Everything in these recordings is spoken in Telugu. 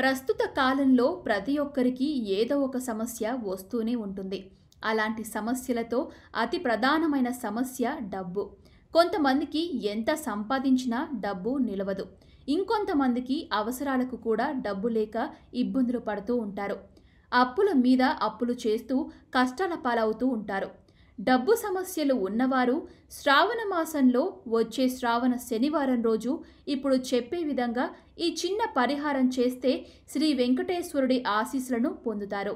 ప్రస్తుత కాలంలో ప్రతి ఒక్కరికి ఏదో ఒక సమస్య వస్తూనే ఉంటుంది అలాంటి సమస్యలతో అతి ప్రధానమైన సమస్య డబ్బు కొంతమందికి ఎంత సంపాదించినా డబ్బు నిలవదు ఇంకొంతమందికి అవసరాలకు కూడా డబ్బు లేక ఇబ్బందులు పడుతూ ఉంటారు అప్పుల మీద అప్పులు చేస్తూ కష్టాల పాలవుతూ ఉంటారు డబ్బు సమస్యలు ఉన్నవారు శ్రావణ మాసంలో వచ్చే శ్రావణ శనివారం రోజు ఇప్పుడు చెప్పే విధంగా ఈ చిన్న పరిహారం చేస్తే శ్రీ వెంకటేశ్వరుడి ఆశీస్సులను పొందుతారు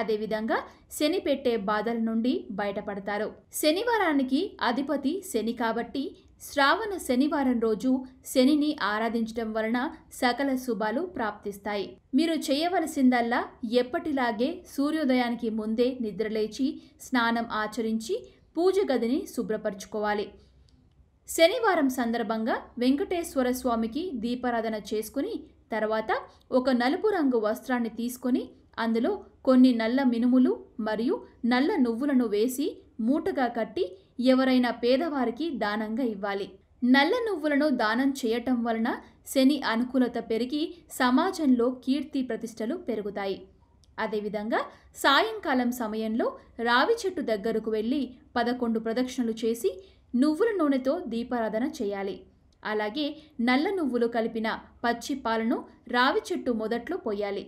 అదేవిధంగా శని పెట్టే బాధల నుండి బయటపడతారు శనివారానికి అధిపతి శని కాబట్టి శ్రావణ శనివారం రోజు శనిని ఆరాధించడం వలన సకల శుభాలు ప్రాప్తిస్తాయి మీరు చేయవలసిందల్లా ఎప్పటిలాగే సూర్యోదయానికి ముందే నిద్రలేచి స్నానం ఆచరించి పూజ గదిని శుభ్రపరచుకోవాలి శనివారం సందర్భంగా వెంకటేశ్వర స్వామికి దీపారాధన చేసుకుని తర్వాత ఒక నలుపు రంగు వస్త్రాన్ని తీసుకొని అందులో కొన్ని నల్ల మినుములు మరియు నల్ల నువ్వులను వేసి మూటగా కట్టి ఎవరైనా పేదవారికి దానంగా ఇవ్వాలి నల్ల నువ్వులను దానం చేయటం వలన శని అనుకూలత పెరిగి సమాజంలో కీర్తి ప్రతిష్టలు పెరుగుతాయి అదేవిధంగా సాయంకాలం సమయంలో రావి చెట్టు దగ్గరకు వెళ్ళి పదకొండు ప్రదక్షిణలు చేసి నువ్వుల నూనెతో దీపారాధన చేయాలి అలాగే నల్ల నువ్వులు కలిపిన పచ్చి పాలను రావి చెట్టు మొదట్లో పోయాలి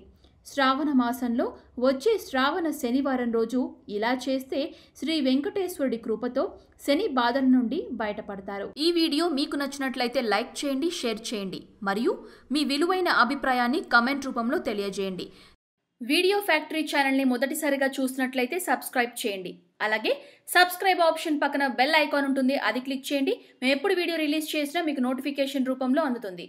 శ్రావణ మాసంలో వచ్చే శ్రావణ శనివారం రోజు ఇలా చేస్తే శ్రీ వెంకటేశ్వరుడి కృపతో శని బాధల నుండి బయటపడతారు ఈ వీడియో మీకు నచ్చినట్లయితే లైక్ చేయండి షేర్ చేయండి మరియు మీ విలువైన అభిప్రాయాన్ని కమెంట్ రూపంలో తెలియజేయండి వీడియో ఫ్యాక్టరీ ఛానల్ని మొదటిసారిగా చూసినట్లయితే సబ్స్క్రైబ్ చేయండి అలాగే సబ్స్క్రైబ్ ఆప్షన్ పక్కన బెల్ ఐకాన్ ఉంటుంది అది క్లిక్ చేయండి మేము ఎప్పుడు వీడియో రిలీజ్ చేసినా మీకు నోటిఫికేషన్ రూపంలో అందుతుంది